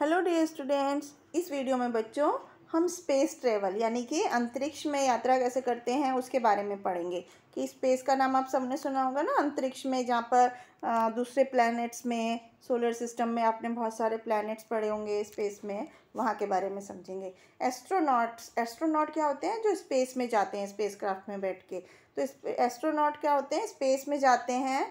hello dear students इस video में बच्चों हम स्पेस ट्रेवल यानी कि अंतरिक्ष में यात्रा कैसे करते हैं उसके बारे में पढ़ेंगे कि स्पेस का नाम आप सबने सुना होगा ना अंतरिक्ष में जहाँ पर दूसरे प्लैनेट्स में सोलर सिस्टम में आपने बहुत सारे प्लैनेट्स पढ़े होंगे स्पेस में वहाँ के बारे में समझेंगे एस्ट्रोनॉट्स एस्ट्रोनॉट क्या होते हैं जो स्पेस में जाते हैं स्पेस क्राफ्ट में बैठ के तो एस्ट्रोनॉट क्या होते हैं स्पेस में जाते हैं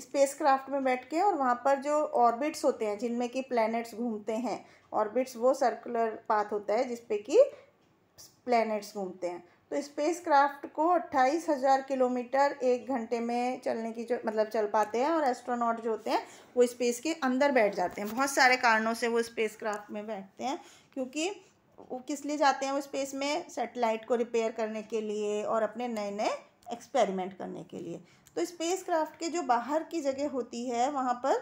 स्पेसक्राफ्ट में बैठ के और वहाँ पर जो ऑर्बिट्स होते हैं जिनमें कि प्लैनेट्स घूमते हैं ऑर्बिट्स वो सर्कुलर पाथ होता है जिसपे कि प्लैनेट्स घूमते हैं तो स्पेसक्राफ्ट को अट्ठाईस हज़ार किलोमीटर एक घंटे में चलने की जो मतलब चल पाते हैं और एस्ट्रोनॉट जो होते हैं वो स्पेस के अंदर बैठ जाते हैं बहुत सारे कारणों से वो स्पेसक्राफ्ट में बैठते हैं क्योंकि वो किस लिए जाते हैं वो स्पेस में सेटेलाइट को रिपेयर करने के लिए और अपने नए नए एक्सपेरिमेंट करने के लिए तो स्पेस क्राफ्ट के जो बाहर की जगह होती है वहाँ पर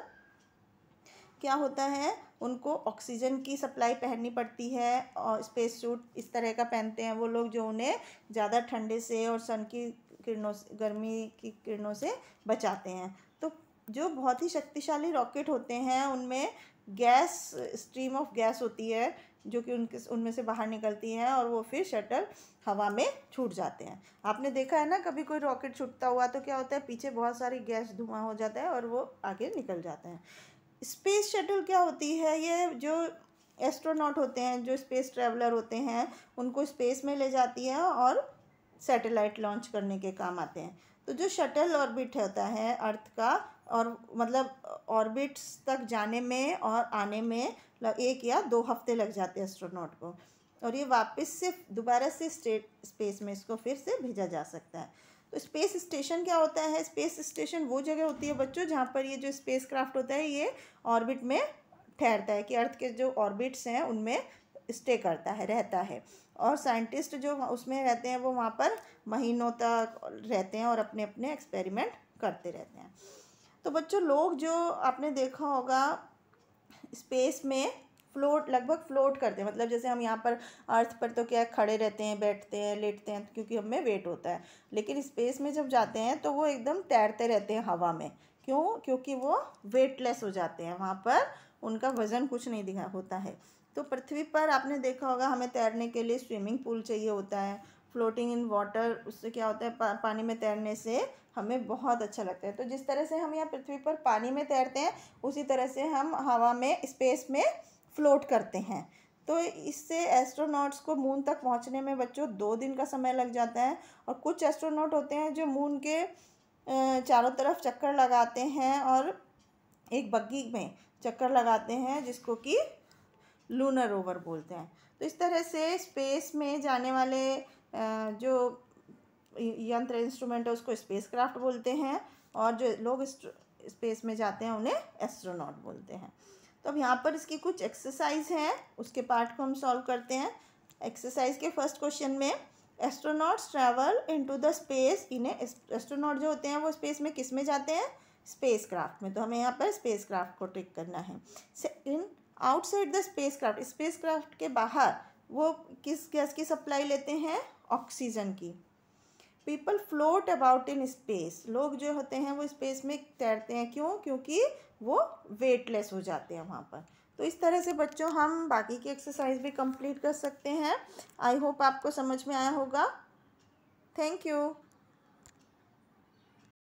क्या होता है उनको ऑक्सीजन की सप्लाई पहननी पड़ती है और स्पेस सूट इस तरह का पहनते हैं वो लोग जो उन्हें ज़्यादा ठंडे से और सन की किरणों से गर्मी की किरणों से बचाते हैं जो बहुत ही शक्तिशाली रॉकेट होते हैं उनमें गैस स्ट्रीम ऑफ गैस होती है जो कि उनके उनमें से बाहर निकलती हैं और वो फिर शटल हवा में छूट जाते हैं आपने देखा है ना कभी कोई रॉकेट छूटता हुआ तो क्या होता है पीछे बहुत सारी गैस धुआं हो जाता है और वो आगे निकल जाते हैं स्पेस शटल क्या होती है ये जो एस्ट्रोनॉट होते हैं जो स्पेस ट्रैवलर होते हैं उनको स्पेस में ले जाती है और सैटेलाइट लॉन्च करने के काम आते हैं तो जो शटल ऑर्बिट होता है अर्थ का और मतलब ऑर्बिट्स तक जाने में और आने में एक या दो हफ्ते लग जाते हैं एस्ट्रोनॉट को और ये वापस से दोबारा से स्टेट स्पेस में इसको फिर से भेजा जा सकता है तो स्पेस स्टेशन क्या होता है स्पेस स्टेशन वो जगह होती है बच्चों जहाँ पर ये जो स्पेस क्राफ्ट होता है ये ऑर्बिट में ठहरता है कि अर्थ के जो ऑर्बिट्स हैं उनमें स्टे करता है रहता है और साइंटिस्ट जो उसमें रहते हैं वो वहाँ पर महीनों तक रहते हैं और अपने अपने एक्सपेरिमेंट करते रहते हैं तो बच्चों लोग जो आपने देखा होगा स्पेस में फ्लोट लगभग फ्लोट करते हैं मतलब जैसे हम यहाँ पर अर्थ पर तो क्या है खड़े रहते हैं बैठते हैं लेटते हैं क्योंकि हमें वेट होता है लेकिन स्पेस में जब जाते हैं तो वो एकदम तैरते रहते हैं हवा में क्यों क्योंकि वो वेटलेस हो जाते हैं वहाँ पर उनका वज़न कुछ नहीं दिखा होता है तो पृथ्वी पर आपने देखा होगा हमें तैरने के लिए स्विमिंग पूल चाहिए होता है फ्लोटिंग इन वाटर उससे क्या होता है पा, पानी में तैरने से हमें बहुत अच्छा लगता है तो जिस तरह से हम यहाँ पृथ्वी पर पानी में तैरते हैं उसी तरह से हम हवा में स्पेस में फ्लोट करते हैं तो इससे एस्ट्रोनॉट्स को मून तक पहुँचने में बच्चों दो दिन का समय लग जाता है और कुछ एस्ट्रोनॉट होते हैं जो मून के चारों तरफ चक्कर लगाते हैं और एक बग्गी में चक्कर लगाते हैं जिसको कि लूनर ओवर बोलते हैं तो इस तरह से स्पेस में जाने वाले जो यंत्र इंस्ट्रूमेंट है उसको स्पेसक्राफ्ट बोलते हैं और जो लोग स्पेस में जाते हैं उन्हें एस्ट्रोनॉट बोलते हैं तो अब यहाँ पर इसकी कुछ एक्सरसाइज हैं उसके पार्ट को हम सॉल्व करते हैं एक्सरसाइज के फर्स्ट क्वेश्चन में astronauts travel into the space इन्हें एस्ट्रोनॉट जो होते हैं वो स्पेस में किस में जाते हैं स्पेस क्राफ्ट में तो हमें यहाँ पर स्पेस क्राफ्ट को ट्रिक करना है in outside the spacecraft spacecraft के बाहर वो किस गैस की सप्लाई लेते हैं ऑक्सीजन की people float about in space लोग जो होते हैं वो स्पेस में तैरते हैं क्यों क्योंकि वो वेटलेस हो जाते हैं वहाँ पर तो इस तरह से बच्चों हम बाकी की एक्सरसाइज भी कंप्लीट कर सकते हैं आई होप आपको समझ में आया होगा थैंक यू